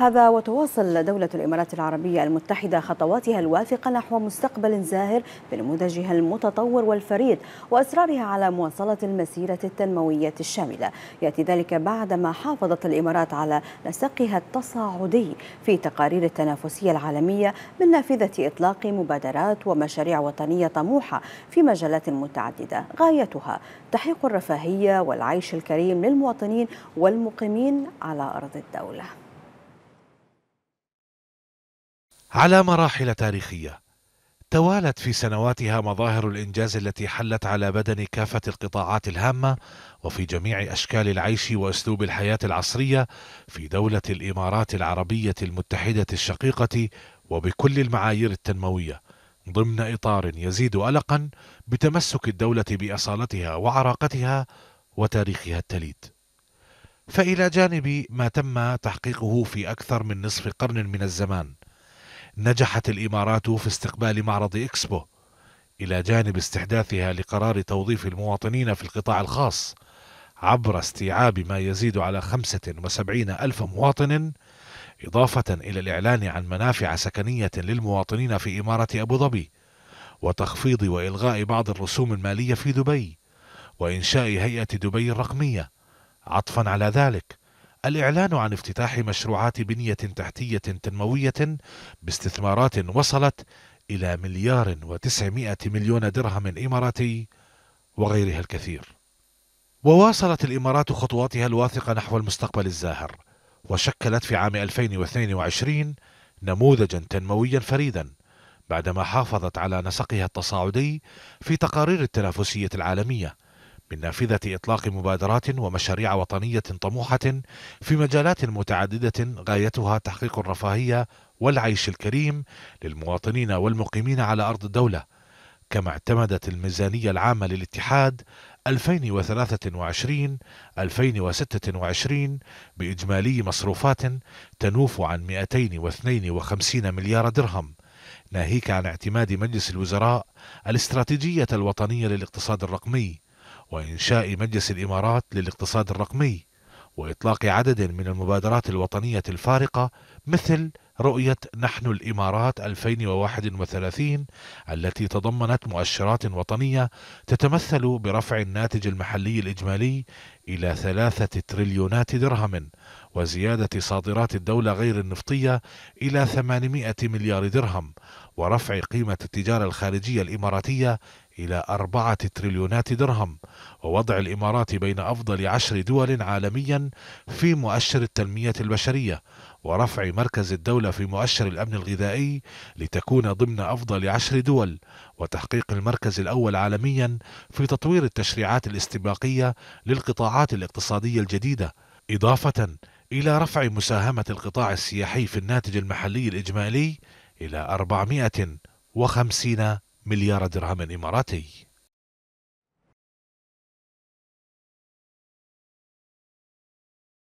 هذا وتواصل دولة الإمارات العربية المتحدة خطواتها الواثقة نحو مستقبل زاهر بنموذجها المتطور والفريد وإصرارها على مواصلة المسيرة التنموية الشاملة يأتي ذلك بعدما حافظت الإمارات على نسقها التصاعدي في تقارير التنافسية العالمية من نافذة إطلاق مبادرات ومشاريع وطنية طموحة في مجالات متعددة غايتها تحقيق الرفاهية والعيش الكريم للمواطنين والمقيمين على أرض الدولة على مراحل تاريخيه توالت في سنواتها مظاهر الانجاز التي حلت على بدن كافه القطاعات الهامه وفي جميع اشكال العيش واسلوب الحياه العصريه في دوله الامارات العربيه المتحده الشقيقه وبكل المعايير التنمويه ضمن اطار يزيد القا بتمسك الدوله باصالتها وعراقتها وتاريخها التليد فالى جانب ما تم تحقيقه في اكثر من نصف قرن من الزمان نجحت الإمارات في استقبال معرض إكسبو إلى جانب استحداثها لقرار توظيف المواطنين في القطاع الخاص عبر استيعاب ما يزيد على 75 ألف مواطن إضافة إلى الإعلان عن منافع سكنية للمواطنين في إمارة أبو ظبي وتخفيض وإلغاء بعض الرسوم المالية في دبي وإنشاء هيئة دبي الرقمية عطفا على ذلك الإعلان عن افتتاح مشروعات بنية تحتية تنموية باستثمارات وصلت إلى مليار وتسعمائة مليون درهم إماراتي وغيرها الكثير وواصلت الإمارات خطواتها الواثقة نحو المستقبل الزاهر وشكلت في عام 2022 نموذجا تنمويا فريدا بعدما حافظت على نسقها التصاعدي في تقارير التنافسية العالمية من نافذة إطلاق مبادرات ومشاريع وطنية طموحة في مجالات متعددة غايتها تحقيق الرفاهية والعيش الكريم للمواطنين والمقيمين على أرض الدولة، كما اعتمدت الميزانية العامة للاتحاد 2023 2026 بإجمالي مصروفات تنوف عن 252 مليار درهم ناهيك عن اعتماد مجلس الوزراء الاستراتيجية الوطنية للاقتصاد الرقمي وإنشاء مجلس الإمارات للاقتصاد الرقمي وإطلاق عدد من المبادرات الوطنية الفارقة مثل رؤية نحن الإمارات 2031 التي تضمنت مؤشرات وطنية تتمثل برفع الناتج المحلي الإجمالي إلى ثلاثة تريليونات درهم وزيادة صادرات الدولة غير النفطية إلى 800 مليار درهم ورفع قيمة التجارة الخارجية الإماراتية إلى أربعة تريليونات درهم ووضع الإمارات بين أفضل عشر دول عالميا في مؤشر التنمية البشرية ورفع مركز الدولة في مؤشر الأمن الغذائي لتكون ضمن أفضل عشر دول وتحقيق المركز الأول عالميا في تطوير التشريعات الاستباقية للقطاعات الاقتصادية الجديدة إضافة إلى رفع مساهمة القطاع السياحي في الناتج المحلي الإجمالي إلى 450 مليار درهم إماراتي